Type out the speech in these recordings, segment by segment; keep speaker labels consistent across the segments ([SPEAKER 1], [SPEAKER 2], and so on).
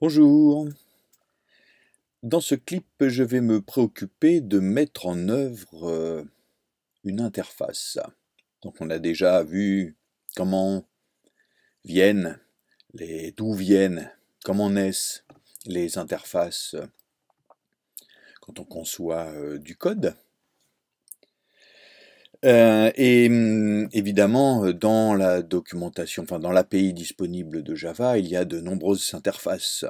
[SPEAKER 1] Bonjour Dans ce clip, je vais me préoccuper de mettre en œuvre euh, une interface. Donc on a déjà vu comment viennent, les d'où viennent, comment naissent les interfaces euh, quand on conçoit euh, du code. Euh, et hum, évidemment, euh, dans la documentation, enfin dans l'API disponible de Java, il y a de nombreuses interfaces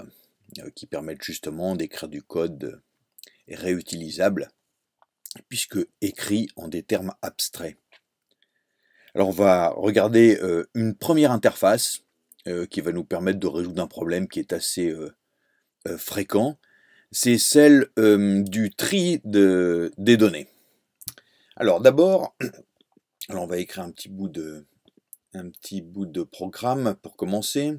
[SPEAKER 1] euh, qui permettent justement d'écrire du code réutilisable, puisque écrit en des termes abstraits. Alors on va regarder une première interface qui va nous permettre de résoudre un problème qui est assez fréquent. C'est celle du tri des données. Alors d'abord, on va écrire un petit bout de, un petit bout de programme pour commencer.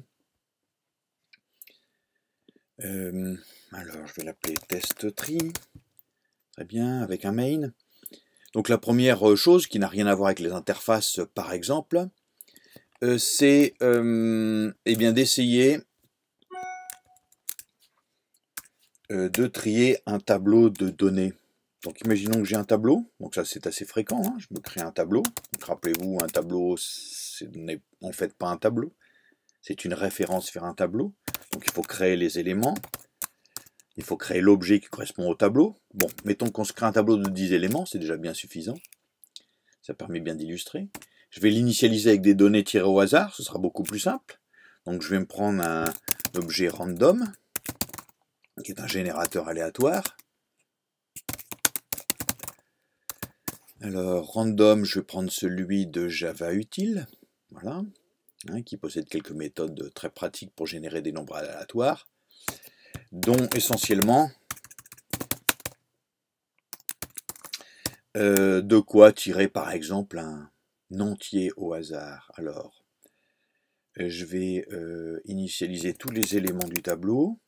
[SPEAKER 1] Euh, alors je vais l'appeler test tri. Très bien, avec un main. Donc la première euh, chose qui n'a rien à voir avec les interfaces euh, par exemple, c'est eh bien d'essayer de trier un tableau de données. Donc imaginons que j'ai un tableau, donc ça c'est assez fréquent, hein. je me crée un tableau. rappelez-vous, un tableau, ce n'est en fait pas un tableau, c'est une référence vers un tableau. Donc il faut créer les éléments, il faut créer l'objet qui correspond au tableau. Bon, mettons qu'on se crée un tableau de 10 éléments, c'est déjà bien suffisant. Ça permet bien d'illustrer. Je vais l'initialiser avec des données tirées au hasard, ce sera beaucoup plus simple. Donc je vais me prendre un objet random, qui est un générateur aléatoire. Alors, random, je vais prendre celui de Java Utile, voilà, hein, qui possède quelques méthodes très pratiques pour générer des nombres aléatoires, dont essentiellement euh, de quoi tirer par exemple un entier au hasard. Alors, je vais euh, initialiser tous les éléments du tableau.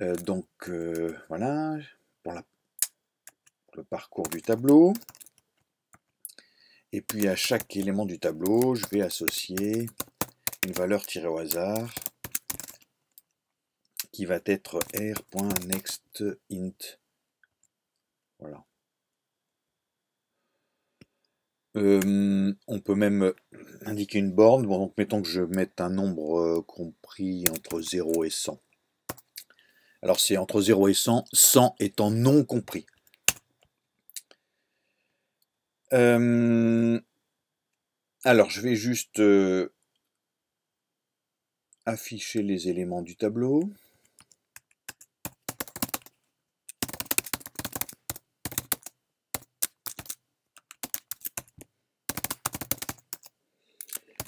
[SPEAKER 1] Euh, donc, voilà, le parcours du tableau. Et puis à chaque élément du tableau, je vais associer une valeur tirée au hasard qui va être r.nextInt. Voilà. Euh, on peut même indiquer une borne. donc mettons que je mette un nombre euh, compris entre 0 et 100. Alors c'est entre 0 et 100, 100 étant non compris alors, je vais juste afficher les éléments du tableau.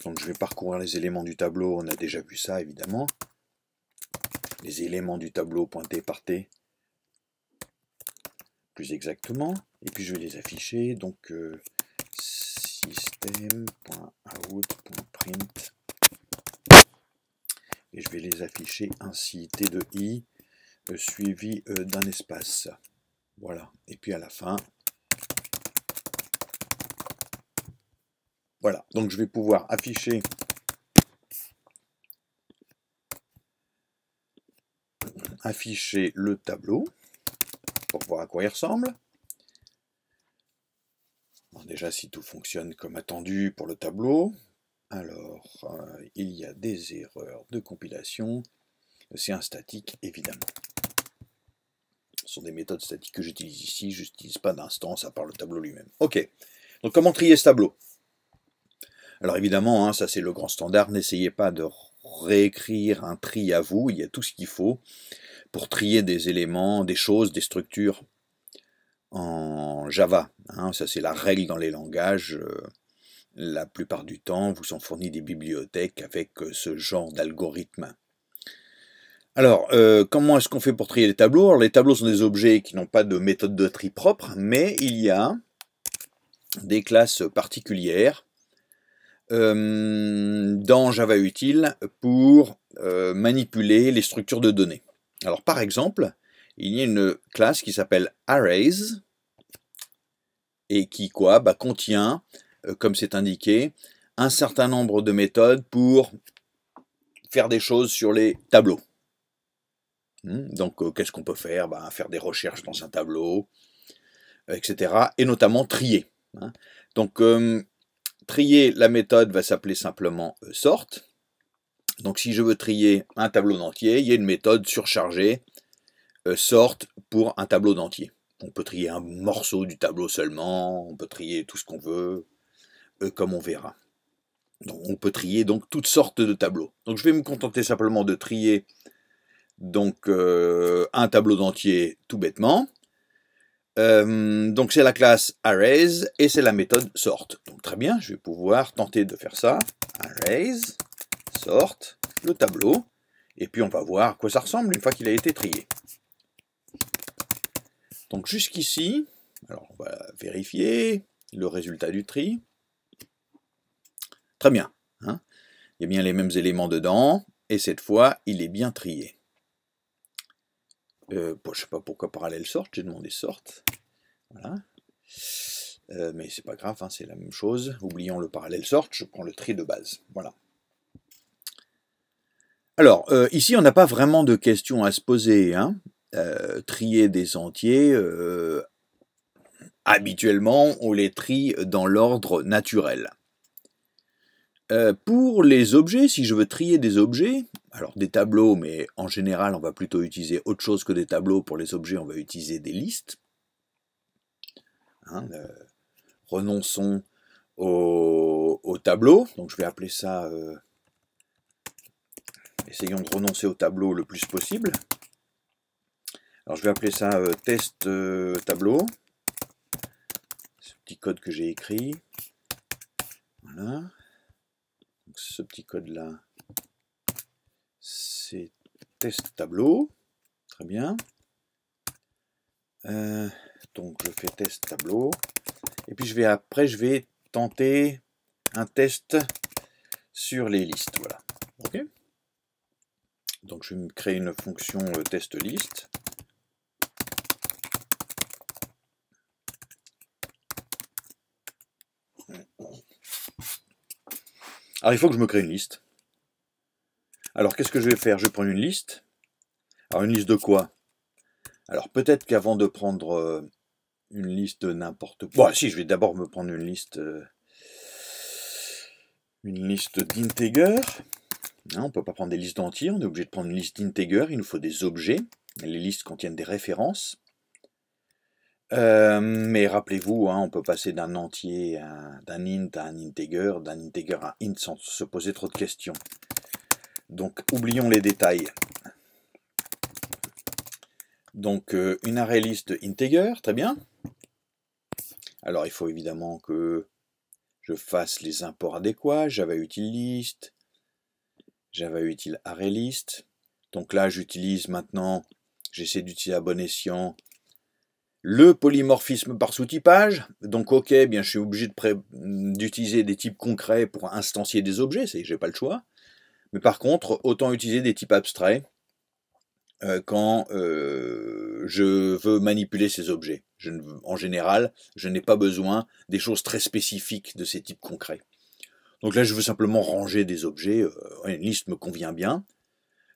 [SPEAKER 1] Donc je vais parcourir les éléments du tableau, on a déjà vu ça évidemment. Les éléments du tableau pointés par T plus exactement. Et puis je vais les afficher. Donc euh, système.out.print Et je vais les afficher ainsi, T de I, euh, suivi euh, d'un espace. Voilà. Et puis à la fin, Voilà, donc je vais pouvoir afficher afficher le tableau voir à quoi il ressemble. déjà, si tout fonctionne comme attendu pour le tableau, alors euh, il y a des erreurs de compilation. C'est un statique, évidemment. Ce sont des méthodes statiques que j'utilise ici. Je n'utilise pas d'instance à part le tableau lui-même. Ok. Donc, comment trier ce tableau Alors, évidemment, hein, ça c'est le grand standard. N'essayez pas de réécrire un tri à vous. Il y a tout ce qu'il faut pour trier des éléments, des choses, des structures en Java. Hein. ça, c'est la règle dans les langages. Euh, la plupart du temps, vous sont fournis des bibliothèques avec euh, ce genre d'algorithme. Alors, euh, comment est-ce qu'on fait pour trier les tableaux les tableaux sont des objets qui n'ont pas de méthode de tri propre, mais il y a des classes particulières dans Java Util pour manipuler les structures de données. Alors par exemple, il y a une classe qui s'appelle arrays et qui quoi bah, contient, euh, comme c'est indiqué, un certain nombre de méthodes pour faire des choses sur les tableaux. Hmm, donc, euh, qu'est-ce qu'on peut faire bah, Faire des recherches dans un tableau, etc. Et notamment trier. Hein. Donc, euh, trier, la méthode va s'appeler simplement sort. Donc si je veux trier un tableau d'entier, il y a une méthode surchargée sort euh, sorte pour un tableau d'entier. On peut trier un morceau du tableau seulement, on peut trier tout ce qu'on veut, euh, comme on verra. Donc, on peut trier donc toutes sortes de tableaux. Donc je vais me contenter simplement de trier euh, un tableau d'entier tout bêtement. donc c'est la classe arrays et c'est la méthode sort. Donc très bien, je vais pouvoir tenter de faire ça. Arrays sorte le tableau, et puis on va voir à quoi ça ressemble une fois qu'il a été trié. Donc jusqu'ici, alors on va vérifier le résultat du tri. Très bien, hein il y a bien les mêmes éléments dedans, et cette fois, il est bien trié. Euh, je ne sais pas pourquoi parallèle sorte, j'ai demandé sorte. Voilà. Euh, mais c'est pas grave, hein, c'est la même chose. Oublions le parallèle sort, je prends le tri de base. Voilà. Alors, euh, ici, on n'a pas vraiment de questions à se poser. Hein. Euh, trier des entiers, euh, habituellement, on les trie dans l'ordre naturel. pour les objets, si je veux trier des objets, alors des tableaux, mais en général, on va plutôt utiliser autre chose que des tableaux. Pour les objets, on va utiliser des listes. Hein. renonçons au, au, tableau. Donc, je vais appeler ça essayons de renoncer au tableau le plus possible. Alors je vais appeler ça euh, test euh, tableau. Ce petit code que j'ai écrit. Voilà. ce petit code là, c'est test tableau. Très bien. Euh, donc je fais test tableau. Et puis je vais après, je vais tenter un test sur les listes. Voilà. OK donc je vais me créer une fonction euh, test Alors il faut que je me crée une liste. Alors qu'est-ce que je vais faire Je vais prendre une liste. Alors une liste de quoi Alors peut-être qu'avant de prendre euh, une liste de n'importe quoi. Bon, si, je vais d'abord me prendre une liste euh, une liste d'integer... Hein, on ne peut pas prendre des listes d'entiers, on est obligé de prendre une liste d'integer, il nous faut des objets. Les listes contiennent des références. Euh, mais rappelez-vous, hein, on peut passer d'un entier, d'un int à un integer, d'un integer à un int sans se poser trop de questions. Donc oublions les détails. Donc euh, une arrêt liste integer, très bien. Alors il faut évidemment que je fasse les imports adéquats, java utilisé list, Java utile ArrayList. Donc là, j'utilise maintenant, j'essaie d'utiliser à bon escient le polymorphisme par sous-typage. Donc ok, eh bien je suis obligé d'utiliser des types concrets pour instancier des objets, c'est que j'ai pas le choix. Mais par contre, autant utiliser des types abstraits euh, quand euh, je veux manipuler ces objets. en général, je n'ai pas besoin des choses très spécifiques de ces types concrets. Donc là, je veux simplement ranger des objets. Euh, une liste me convient bien.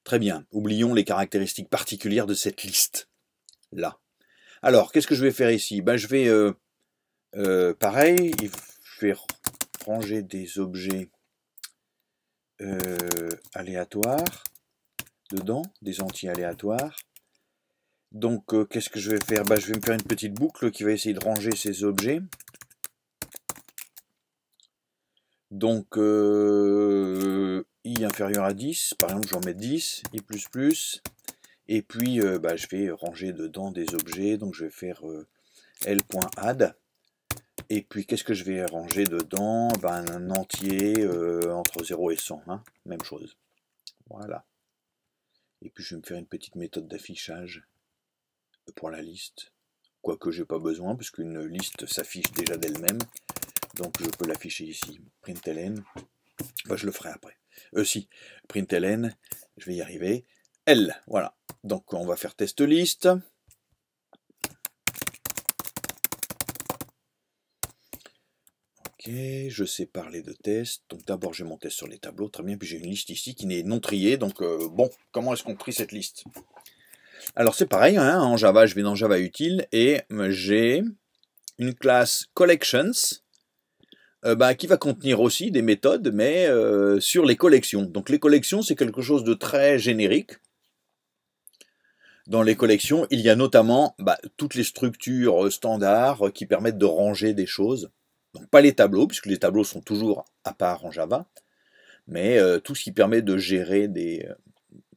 [SPEAKER 1] Très bien. Oublions les caractéristiques particulières de cette liste. Là. Alors, qu'est-ce que je vais faire ici ben, Je vais, euh, euh, pareil, je vais ranger des objets aléatoires dedans, des anti-aléatoires. Donc, qu'est-ce que je vais faire ben, Je vais me faire une petite boucle qui va essayer de ranger ces objets. Donc, euh, i inférieur à 10, par exemple, j'en mets 10, i++, et puis euh, bah, je vais ranger dedans des objets, donc je vais faire euh, l.add, et puis qu'est-ce que je vais ranger dedans bah, Un entier entre 0 et 100, hein, même chose. Voilà. Et puis je vais me faire une petite méthode d'affichage pour la liste, quoique n'ai pas besoin, puisqu'une liste s'affiche déjà d'elle-même. Donc je peux l'afficher ici, println. Bah, je le ferai après. Euh, si, println, je vais y arriver. L, voilà. Donc on va faire test liste. Ok, je sais parler de test. Donc d'abord j'ai mon test sur les tableaux, très bien. Puis j'ai une liste ici qui n'est non triée. Donc euh, bon, comment est-ce qu'on trie cette liste Alors c'est pareil, hein. en Java, je vais dans Java utile et j'ai une classe collections euh, bah, qui va contenir aussi des méthodes, mais euh, sur les collections. Donc les collections, c'est quelque chose de très générique. Dans les collections, il y a notamment bah, toutes les structures euh, standards qui permettent de ranger des choses. Donc pas les tableaux, puisque les tableaux sont toujours à part en Java, mais tout ce qui permet de gérer des,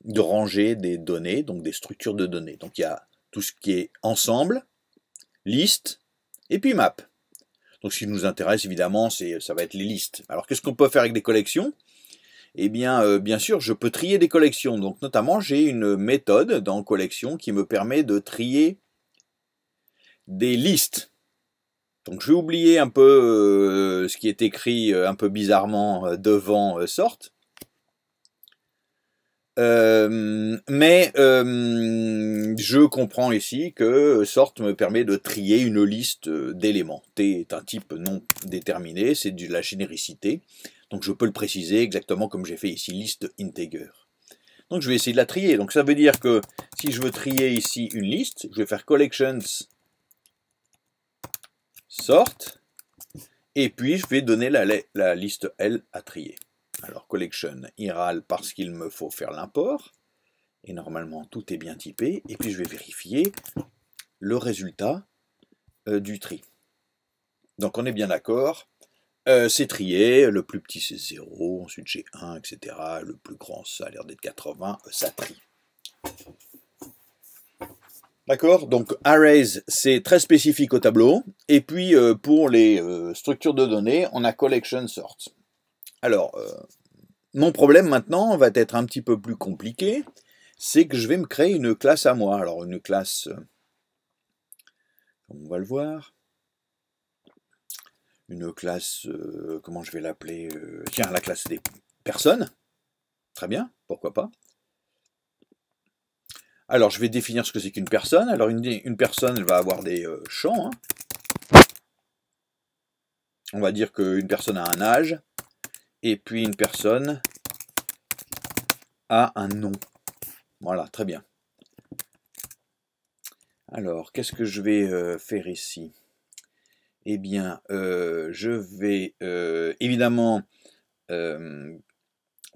[SPEAKER 1] de ranger des données, donc des structures de données. Donc il y a tout ce qui est ensemble, liste, et puis map. Donc ce qui nous intéresse évidemment, c'est ça va être les listes. Alors qu'est-ce qu'on peut faire avec des collections Eh bien, euh, bien sûr, je peux trier des collections. Donc notamment, j'ai une méthode dans collection qui me permet de trier des listes. Donc je vais oublier un peu euh, ce qui est écrit euh, un peu bizarrement devant sorte. Euh, mais euh, je comprends ici que sort me permet de trier une liste d'éléments. T est un type non déterminé, c'est de la généricité. Donc je peux le préciser exactement comme j'ai fait ici, liste integer. Donc je vais essayer de la trier. Donc ça veut dire que si je veux trier ici une liste, je vais faire collections sort, et puis je vais donner la, la liste L à trier. Alors collection râle parce qu'il me faut faire l'import. Et normalement tout est bien typé. Et puis je vais vérifier le résultat euh, du tri. Donc on est bien d'accord. Euh, c'est trié, le plus petit c'est 0, ensuite j'ai 1, etc. Le plus grand ça a l'air d'être 80, euh, ça trie. D'accord Donc arrays, c'est très spécifique au tableau. Et puis pour les structures de données, on a collection sort. Alors, euh, mon problème maintenant va être un petit peu plus compliqué, c'est que je vais me créer une classe à moi. Alors, une classe, euh, on va le voir, une classe, euh, comment je vais l'appeler Tiens, la classe des personnes. Très bien, pourquoi pas. Alors, je vais définir ce que c'est qu'une personne. Alors, une, personne, elle va avoir des champs. Hein. On va dire qu'une personne a un âge, et puis une personne a un nom. Voilà, très bien. Alors, qu'est-ce que je vais euh, faire ici Eh bien, euh, je vais euh, évidemment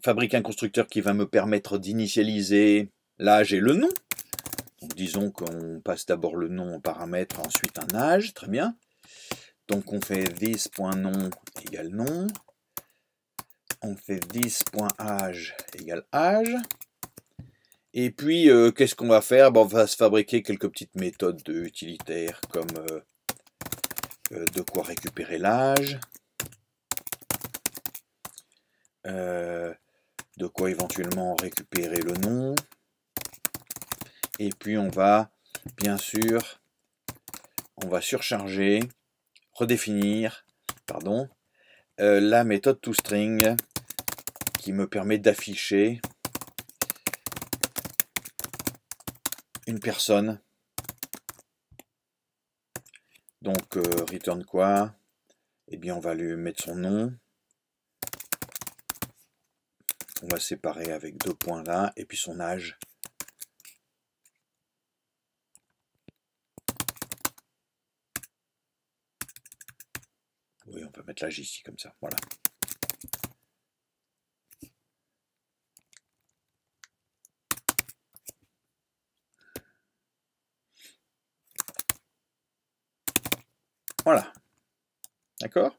[SPEAKER 1] fabriquer un constructeur qui va me permettre d'initialiser l'âge et le nom. disons qu'on passe d'abord le nom en paramètre, ensuite un âge, très bien. Donc on fait this.nom égale nom on fait 10.age égale âge. Et puis, euh, qu'est-ce qu'on va faire On va se fabriquer quelques petites méthodes utilitaires comme euh, euh, de quoi récupérer l'âge, de quoi éventuellement récupérer le nom. Et puis, on va, bien sûr, on va surcharger, redéfinir, pardon, la méthode toString qui me permet d'afficher une personne. Donc, euh, return quoi Eh bien, on va lui mettre son nom. On va séparer avec deux points là, et puis son âge. Oui, on peut mettre l'âge ici, comme ça, voilà. Voilà. D'accord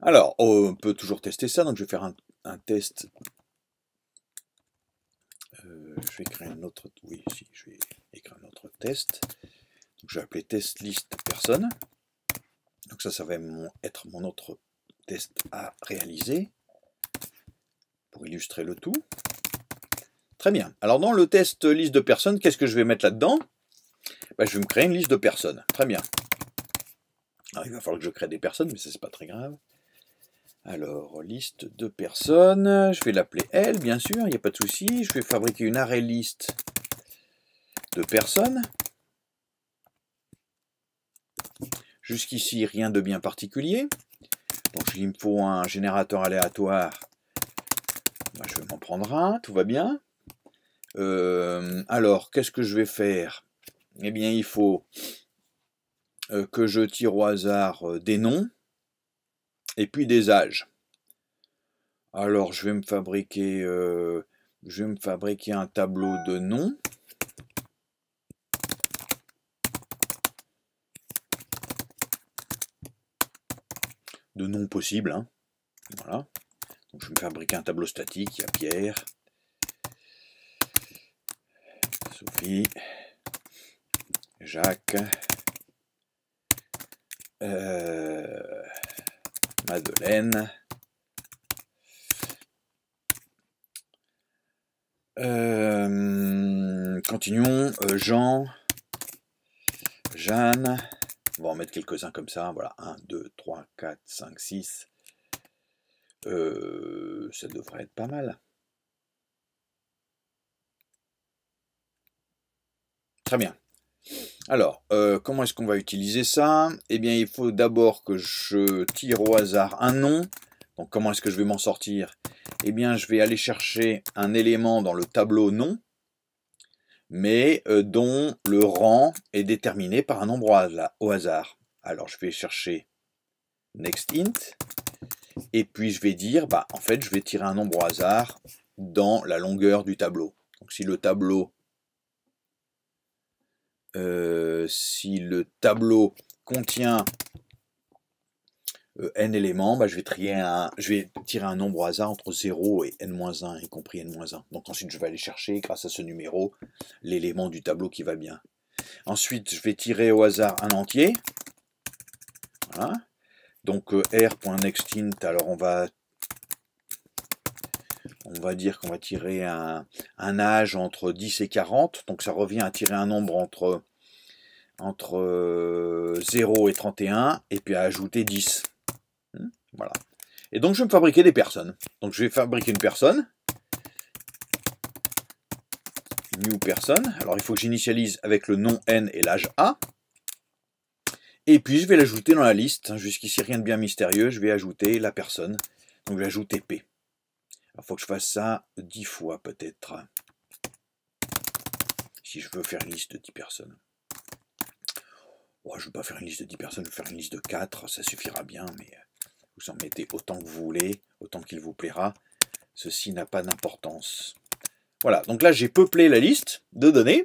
[SPEAKER 1] Alors, oh, on peut toujours tester ça. Donc, je vais faire un, test. Euh, je vais créer un autre... Oui, si, je vais écrire un autre test. Donc, je vais appeler test liste personne. Donc ça, ça va être mon autre test à réaliser pour illustrer le tout. Très bien. Alors dans le test liste de personnes, qu'est-ce que je vais mettre là-dedans bah, je vais me créer une liste de personnes. Très bien. Alors, il va falloir que je crée des personnes, mais ce n'est pas très grave. Alors, liste de personnes, je vais l'appeler L, bien sûr, il n'y a pas de souci. Je vais fabriquer une arrêt liste de personnes. Jusqu'ici, rien de bien particulier. Donc, il me faut un générateur aléatoire. Bah, je vais m'en prendre un, tout va bien. Euh, alors, qu'est-ce que je vais faire eh bien il faut euh, que je tire au hasard euh, des noms et puis des âges. Alors euh, je vais me fabriquer, un tableau de noms. de noms possibles. Hein. Voilà. je vais me fabriquer un tableau statique. Il y a Pierre, Sophie, Jacques. Euh, Madeleine. Euh, continuons. Euh, Jean. Jeanne. On va en mettre quelques-uns comme ça. Voilà. 1, 2, 3, 4, 5, 6. ça devrait être pas mal. Très bien. Alors, euh, comment est-ce qu'on va utiliser ça Eh bien, il faut d'abord que je tire au hasard un nom. Donc, comment est-ce que je vais m'en sortir Eh bien, je vais aller chercher un élément dans le tableau nom, mais euh, dont le rang est déterminé par un nombre au hasard. Alors, je vais chercher next int, et puis je vais dire, bah, en fait, je vais tirer un nombre au hasard dans la longueur du tableau. Donc, si le tableau euh, si le tableau contient euh, n éléments, bah, je, vais tirer un nombre au hasard entre 0 et n-1, y compris n-1. Donc ensuite, je vais aller chercher, grâce à ce numéro, l'élément du tableau qui va bien. Ensuite, je vais tirer au hasard un entier. Donc euh, r.nextint, alors on va on va dire qu'on va tirer un, âge entre 10 et 40, donc ça revient à tirer un nombre entre, entre 0 euh, et 31, et puis à ajouter 10. Hmm, voilà. Et donc je vais me fabriquer des personnes. Donc je vais fabriquer une personne. New personne. Alors il faut que j'initialise avec le nom n et l'âge a. Et puis je vais l'ajouter dans la liste. Jusqu'ici rien de bien mystérieux. Je vais ajouter la personne. Donc je p faut que je fasse ça dix fois peut-être. Si je veux faire une liste de 10 personnes. Oh, je ne veux pas faire une liste de 10 personnes, je vais faire une liste de 4, ça suffira bien, mais euh, vous en mettez autant que vous voulez, autant qu'il vous plaira. Ceci n'a pas d'importance. Voilà, donc là j'ai peuplé la liste de données.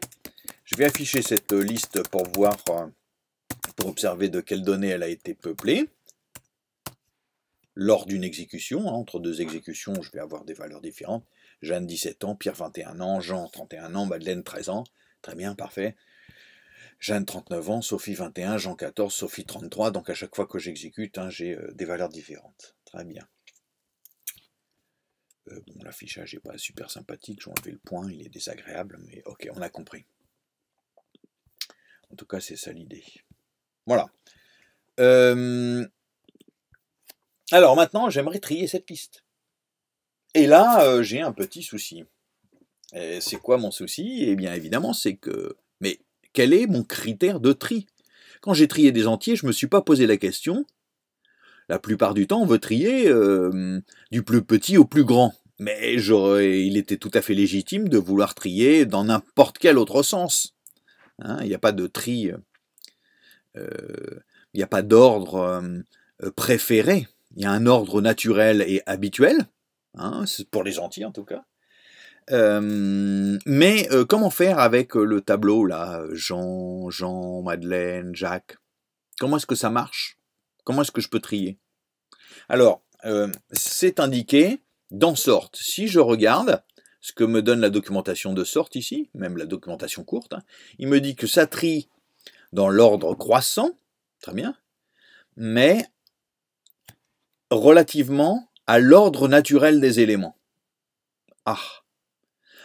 [SPEAKER 1] Je vais afficher cette liste pour voir, euh, pour observer de quelles données elle a été peuplée lors d'une exécution. Hein, entre deux exécutions, je vais avoir des valeurs différentes. Jeanne, 17 ans, Pierre, 21 ans, Jean, 31 ans, Madeleine, 13 ans. Très bien, parfait. Jeanne, 39 ans, Sophie, 21, Jean, 14, Sophie, 33. Donc à chaque fois que j'exécute, hein, j'ai euh, des valeurs différentes. Très bien. Euh, l'affichage n'est pas super sympathique, j'ai enlevé le point, il est désagréable, mais ok, on a compris. En tout cas, c'est ça l'idée. Voilà. Euh, alors maintenant, j'aimerais trier cette liste. Et là, euh, j'ai un petit souci. C'est quoi mon souci Eh bien évidemment, c'est que... Mais quel est mon critère de tri Quand j'ai trié des entiers, je ne me suis pas posé la question. La plupart du temps, on veut trier euh, du plus petit au plus grand. Mais il était tout à fait légitime de vouloir trier dans n'importe quel autre sens. Hein, il n'y a pas de tri, euh, il n'y a pas d'ordre préféré il y a un ordre naturel et habituel, hein, pour les gentils en tout cas. Euh, mais euh, comment faire avec euh, le tableau là Jean, Jean, Madeleine, Jacques Comment est-ce que ça marche Comment est-ce que je peux trier Alors, c'est indiqué dans sorte. Si je regarde ce que me donne la documentation de sorte ici, même la documentation courte, hein, il me dit que ça trie dans l'ordre croissant, très bien, mais relativement à l'ordre naturel des éléments. Ah.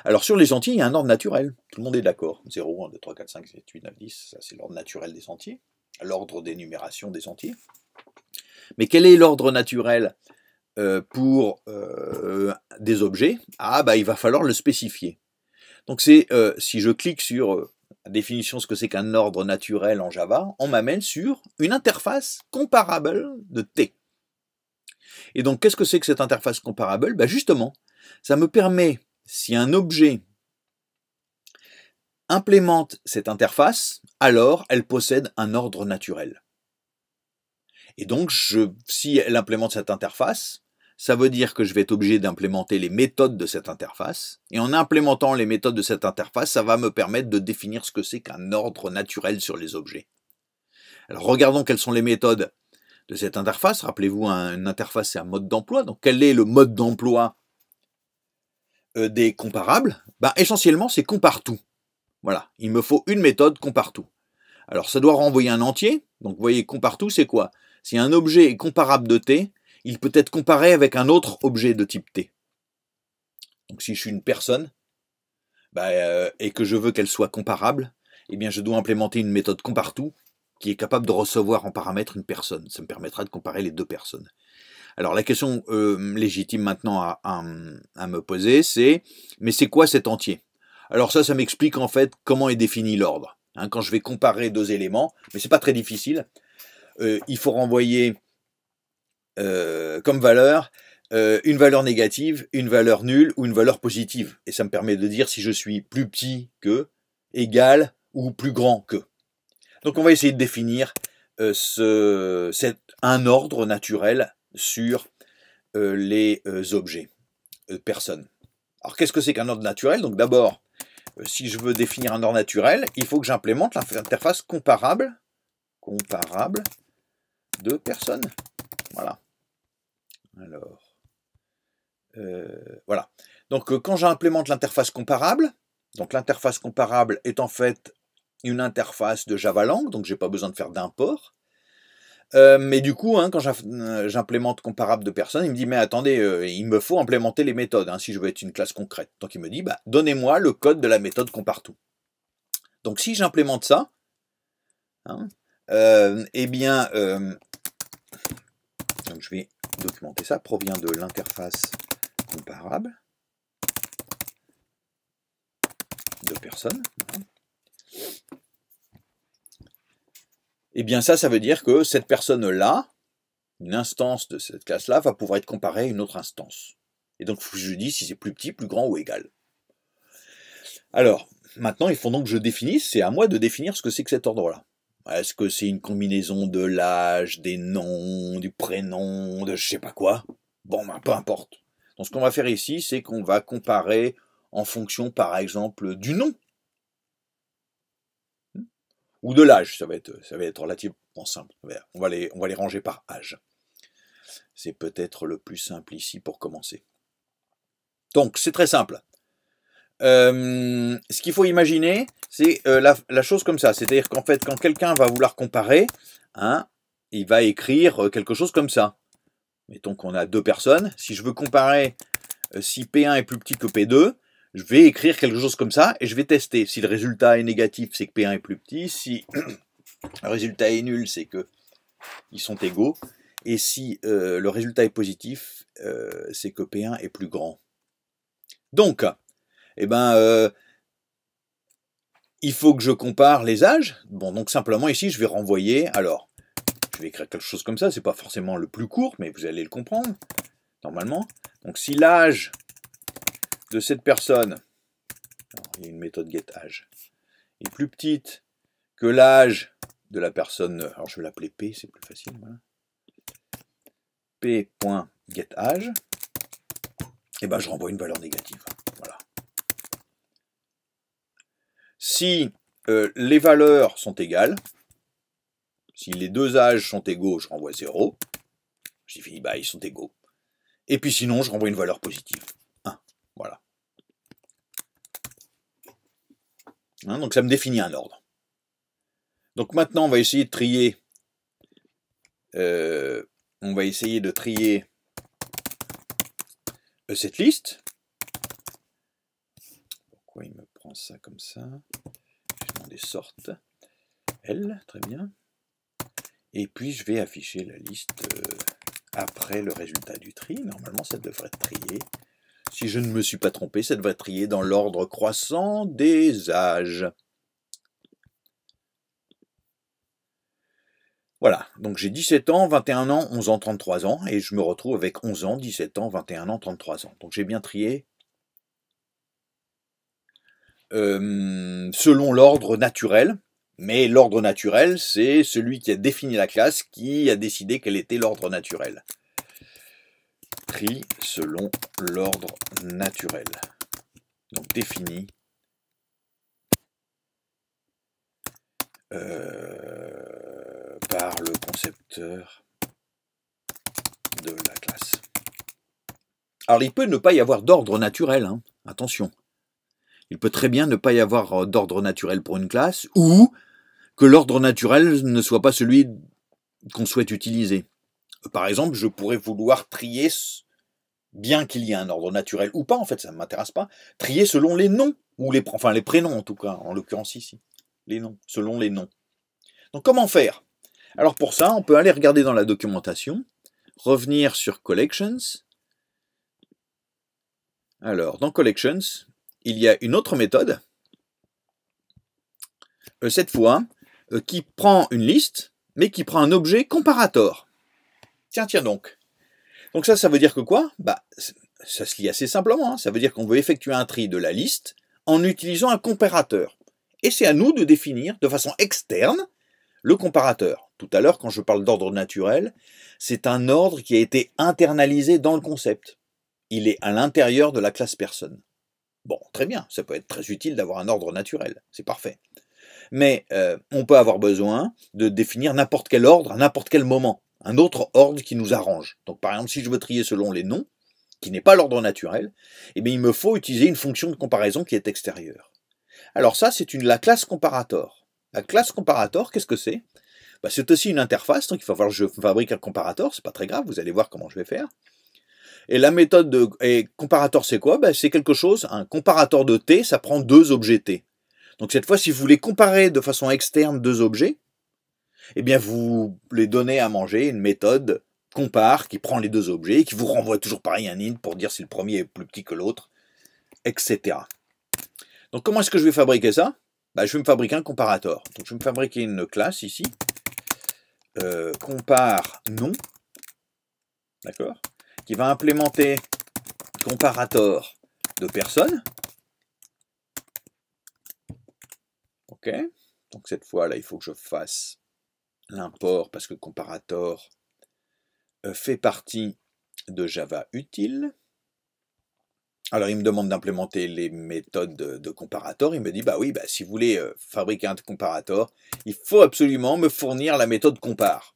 [SPEAKER 1] Alors sur les sentiers, il y a un ordre naturel. Tout le monde est d'accord. 0, 1, 2, 3, 4, 5, 7, 8, 9, 10, ça c'est l'ordre naturel des sentiers, l'ordre d'énumération des sentiers. Mais quel est l'ordre naturel euh, pour euh, des objets Ah bah il va falloir le spécifier. Donc c'est euh, si je clique sur la définition ce que c'est qu'un ordre naturel en Java, on m'amène sur une interface comparable de T. Et donc, qu'est-ce que c'est que cette interface comparable bah, Justement, ça me permet, si un objet implémente cette interface, alors elle possède un ordre naturel. Et donc, si elle implémente cette interface, ça veut dire que je vais être obligé d'implémenter les méthodes de cette interface. Et en implémentant les méthodes de cette interface, ça va me permettre de définir ce que c'est qu'un ordre naturel sur les objets. Alors regardons quelles sont les méthodes de cette interface. Rappelez-vous, une interface, c'est un mode d'emploi. Donc, quel est le mode d'emploi euh, des comparables ben, Essentiellement, c'est compare Voilà, il me faut une méthode compare Alors, ça doit renvoyer un entier. Donc, vous voyez, compare c'est quoi Si un objet est comparable de T, il peut être comparé avec un autre objet de type T. Donc, si je suis une personne ben, euh, et que je veux qu'elle soit comparable, eh bien, je dois implémenter une méthode compare qui est capable de recevoir en paramètre une personne. Ça me permettra de comparer les deux personnes. Alors la question euh, légitime maintenant à, me poser, c'est mais c'est quoi cet entier Alors ça, ça m'explique en fait comment est défini l'ordre. Hein. quand je vais comparer deux éléments, mais c'est pas très difficile. Euh, il faut renvoyer euh, comme valeur une valeur négative, une valeur nulle ou une valeur positive. Et ça me permet de dire si je suis plus petit que, égal ou plus grand que. Donc on va essayer de définir euh, un ordre naturel sur euh, les euh, objets, personnes. Alors qu'est-ce que c'est qu'un ordre naturel Donc d'abord, si je veux définir un ordre naturel, il faut que j'implémente l'interface comparable, comparable de personnes. Voilà. Alors, voilà. Donc quand j'implémente l'interface comparable, donc l'interface comparable est en fait une interface de Java Langue, donc j'ai pas besoin de faire d'import. Euh, mais du coup, hein, quand euh, j'implémente comparable de personnes, il me dit mais attendez, euh, il me faut implémenter les méthodes hein, si je veux être une classe concrète. Donc il me dit bah, donnez-moi le code de la méthode Compartout. Donc si j'implémente ça, hein, eh bien, je vais documenter ça. Provient de l'interface comparable de personnes. Eh bien ça, ça veut dire que cette personne-là, une instance de cette classe-là, va pouvoir être comparée à une autre instance. Et donc je dis si c'est plus petit, plus grand ou égal. Alors, maintenant, il faut donc que je définisse, c'est à moi de définir ce que c'est que cet ordre-là. Est-ce que c'est une combinaison de l'âge, des noms, du prénom, de je sais pas quoi Bon, ben, peu importe. Donc, ce qu'on va faire ici, c'est qu'on va comparer en fonction, par exemple, du nom ou de l'âge, ça va être, ça va être relativement simple. On va les, on va les ranger par âge. C'est peut-être le plus simple ici pour commencer. Donc, c'est très simple. Euh, ce qu'il faut imaginer, c'est euh, la, chose comme ça. C'est-à-dire qu'en fait, quand quelqu'un va vouloir comparer, hein, il va écrire euh, quelque chose comme ça. Mettons qu'on a deux personnes. Si je veux comparer si P1 est plus petit que P2, je vais écrire quelque chose comme ça et je vais tester. Si le résultat est négatif, c'est que P1 est plus petit. Si le résultat est nul, c'est que ils sont égaux. Et si euh, le résultat est positif, euh, c'est que P1 est plus grand. Donc, eh ben, euh, il faut que je compare les âges. Bon, donc simplement ici, je vais renvoyer. Alors, je vais écrire quelque chose comme ça. Ce n'est pas forcément le plus court, mais vous allez le comprendre normalement. Donc, si l'âge de cette personne, il y a une méthode getAge, est plus petite que l'âge de la personne, alors je vais l'appeler P, c'est plus facile, voilà. P.getAge, et eh ben je renvoie une valeur négative. Voilà. Si euh, les valeurs sont égales, si les deux âges sont égaux, je renvoie 0. J'ai fini, bah, ils sont égaux. Et puis sinon, je renvoie une valeur positive. Hein, donc ça me définit un ordre. Donc maintenant, on va essayer de trier. Euh, on va essayer de trier euh, cette liste. Pourquoi il me prend ça comme ça Je mets des sortes. L, très bien. Et puis je vais afficher la liste euh, après le résultat du tri. Normalement, ça devrait être trié. Si je ne me suis pas trompé, ça devrait trier dans l'ordre croissant des âges. Voilà, donc j'ai 17 ans, 21 ans, 11 ans, 33 ans, et je me retrouve avec 11 ans, 17 ans, 21 ans, 33 ans. Donc j'ai bien trié euh, selon l'ordre naturel, mais l'ordre naturel, c'est celui qui a défini la classe qui a décidé quel était l'ordre naturel. Pris selon l'ordre naturel. Donc défini. Euh, par le concepteur de la classe. Alors il peut ne pas y avoir d'ordre naturel, hein. attention. Il peut très bien ne pas y avoir euh, d'ordre naturel pour une classe, ou que l'ordre naturel ne soit pas celui qu'on souhaite utiliser. Par exemple, je pourrais vouloir trier, bien qu'il y ait un ordre naturel ou pas, en fait, ça ne m'intéresse pas, trier selon les noms, ou les, enfin les prénoms en tout cas, en l'occurrence ici, les noms, selon les noms. Donc comment faire Alors pour ça, on peut aller regarder dans la documentation, revenir sur Collections. Alors, dans Collections, il y a une autre méthode, euh, cette fois, euh, qui prend une liste, mais qui prend un objet comparator. Tiens, tiens donc. Donc ça, ça veut dire que quoi Bah, ça se lit assez simplement. Hein. Ça veut dire qu'on veut effectuer un tri de la liste en utilisant un comparateur. Et c'est à nous de définir de façon externe le comparateur. Tout à l'heure, quand je parle d'ordre naturel, c'est un ordre qui a été internalisé dans le concept. Il est à l'intérieur de la classe personne. Bon, très bien, ça peut être très utile d'avoir un ordre naturel, c'est parfait. Mais euh, on peut avoir besoin de définir n'importe quel ordre à n'importe quel moment un autre ordre qui nous arrange. Donc par exemple, si je veux trier selon les noms, qui n'est pas l'ordre naturel, eh il me faut utiliser une fonction de comparaison qui est extérieure. Alors ça, c'est la classe comparator. La classe comparator, qu'est-ce que c'est bah, C'est aussi une interface, donc il va falloir que je fabrique un comparator, c'est pas très grave, vous allez voir comment je vais faire. Et la méthode de comparator, c'est quoi bah, C'est quelque chose, un comparator de T, ça prend deux objets T. Donc cette fois, si vous voulez comparer de façon externe deux objets, eh bien vous les donnez à manger une méthode compare qui prend les deux objets, et qui vous renvoie toujours pareil un int pour dire si le premier est plus petit que l'autre, etc. Donc comment est-ce que je vais fabriquer ça bah, Je vais me fabriquer un comparateur. Donc je vais me fabriquer une classe ici, euh, compare non, d'accord, qui va implémenter comparator de personnes. Ok, donc cette fois là il faut que je fasse l'import, parce que comparator euh, fait partie de Java utile. Alors, il me demande d'implémenter les méthodes de, comparator. Il me dit, bah oui, bah, si vous voulez euh, fabriquer un comparator, il faut absolument me fournir la méthode compare.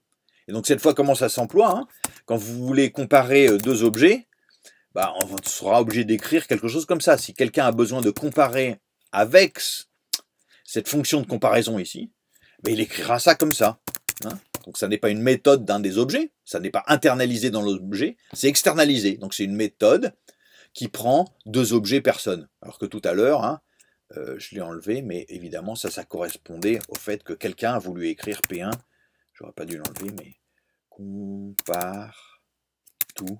[SPEAKER 1] Et donc, cette fois, comment ça s'emploie hein Quand vous voulez comparer euh, deux objets, bah, on sera obligé d'écrire quelque chose comme ça. Si quelqu'un a besoin de comparer avec cette fonction de comparaison ici, bah, il écrira ça comme ça. Hein. donc ça n'est pas une méthode d'un des objets, ça n'est pas internalisé dans l'objet, c'est externalisé. Donc c'est une méthode qui prend deux objets personnes. Alors que tout à l'heure, hein, euh, je l'ai enlevé, mais évidemment ça, ça correspondait au fait que quelqu'un a voulu écrire P1. J'aurais pas dû l'enlever, mais compare tout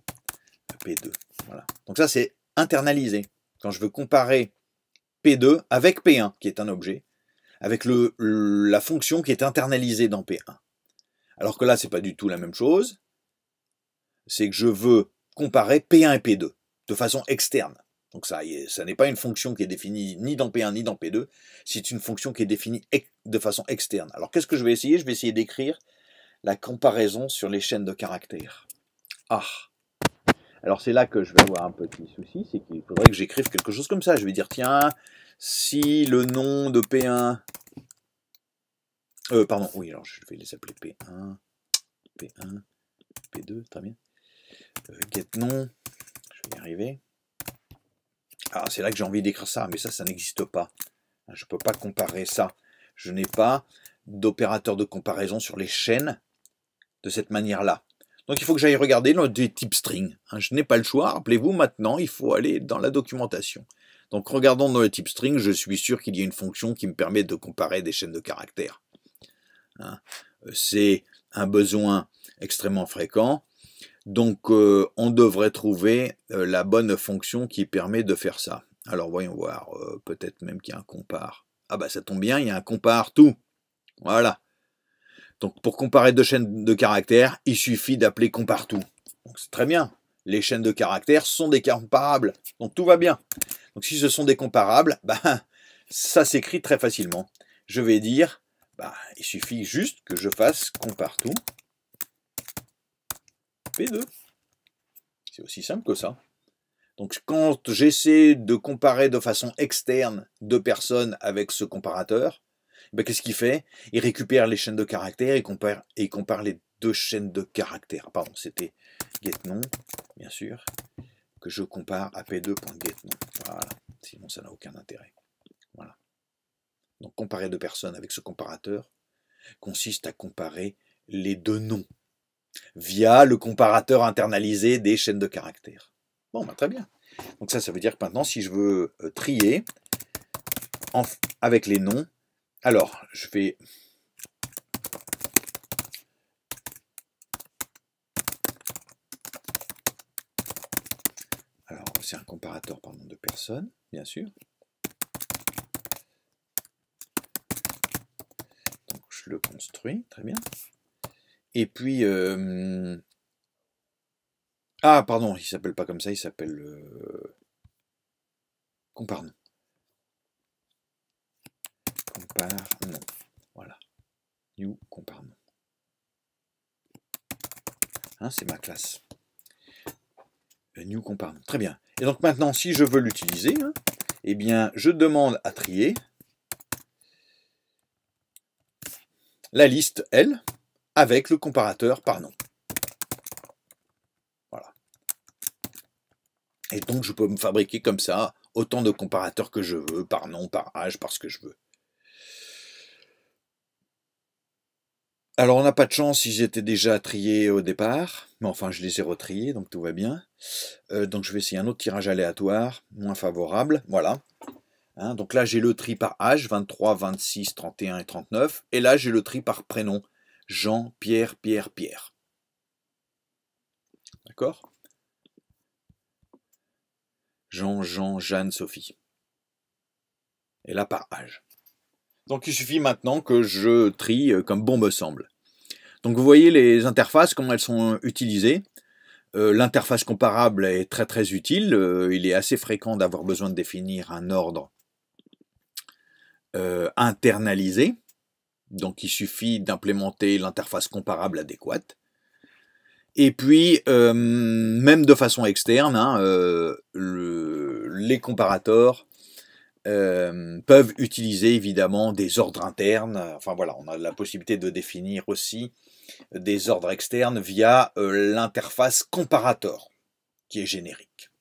[SPEAKER 1] à P2. Voilà. Donc ça c'est internalisé. Quand je veux comparer P2 avec P1, qui est un objet, avec le, la fonction qui est internalisée dans P1. Alors que là, c'est pas du tout la même chose. C'est que je veux comparer P1 et P2 de façon externe. Donc ça, ça n'est pas une fonction qui est définie ni dans P1 ni dans P2, c'est une fonction qui est définie de façon externe. Alors qu'est-ce que je vais essayer Je vais essayer d'écrire la comparaison sur les chaînes de caractères. Ah Alors c'est là que je vais avoir un petit souci, c'est qu'il faudrait que j'écrive quelque chose comme ça. Je vais dire, tiens, si le nom de P1 euh, pardon, oui, alors je vais les appeler P1, P1, P2, très bien. Euh, GetNom, je vais y arriver. Ah, c'est là que j'ai envie d'écrire ça, mais ça, ça n'existe pas. Ah, je ne peux pas comparer ça. Je n'ai pas d'opérateur de comparaison sur les chaînes de cette manière-là. Donc il faut que j'aille regarder dans des types string. Hein. Je n'ai pas le choix. Rappelez-vous, maintenant, il faut aller dans la documentation. Donc regardons dans le type string, je suis sûr qu'il y a une fonction qui me permet de comparer des chaînes de caractères. Hein. Euh, c'est un besoin extrêmement fréquent. Donc euh, on devrait trouver euh, la bonne fonction qui permet de faire ça. Alors voyons voir, peut-être même qu'il y a un compare. Ah bah ça tombe bien, il y a un compare tout. Voilà. Donc pour comparer deux chaînes de caractères, il suffit d'appeler compare tout. Donc c'est très bien. Les chaînes de caractères sont des comparables. Donc tout va bien. Donc si ce sont des comparables, bah, ça s'écrit très facilement. Je vais dire bah, il suffit juste que je fasse compare tout P2. C'est aussi simple que ça. Donc quand j'essaie de comparer de façon externe deux personnes avec ce comparateur, eh ben, qu'est-ce qu'il fait Il récupère les chaînes de caractères et compare, compare les deux chaînes de caractères. Pardon, c'était getNom, bien sûr, que je compare à p2.getNom. Voilà, sinon ça n'a aucun intérêt donc comparer deux personnes avec ce comparateur, consiste à comparer les deux noms via le comparateur internalisé des chaînes de caractères. Bon, bah, très bien. Donc ça, ça veut dire que maintenant, si je veux euh, trier avec les noms, alors je vais... Alors, c'est un comparateur, par nombre de personnes, bien sûr. je le construis, très bien. Et puis... Euh, ah, pardon, il s'appelle pas comme ça, il s'appelle... Euh... Comparnon. Voilà. New Comparnon. Hein, c'est ma classe. Euh, new Comparnon. Très bien. Et donc maintenant, si je veux l'utiliser, et hein, eh bien, je demande à trier la liste L avec le comparateur par nom. Voilà. Et donc je peux me fabriquer comme ça autant de comparateurs que je veux, par nom, par âge, par ce que je veux. Alors on n'a pas de chance, ils étaient déjà triés au départ, mais enfin je les ai retriés, donc tout va bien. Euh, donc je vais essayer un autre tirage aléatoire, moins favorable, voilà. Hein. donc là, j'ai le tri par âge, 23, 26, 31 et 39. Et là, j'ai le tri par prénom, Jean, Pierre, Pierre, Pierre. D'accord Jean, Jean, Jeanne, Sophie. Et là, par âge. Donc il suffit maintenant que je trie euh, comme bon me semble. Donc vous voyez les interfaces, comment elles sont euh, utilisées. Euh, l'interface comparable est très très utile. il est assez fréquent d'avoir besoin de définir un ordre euh, internalisé. Donc il suffit d'implémenter l'interface comparable adéquate. Et puis, euh, même de façon externe, hein, euh, les comparateurs peuvent utiliser évidemment des ordres internes. Enfin voilà, on a la possibilité de définir aussi des ordres externes via l'interface comparator, qui est générique.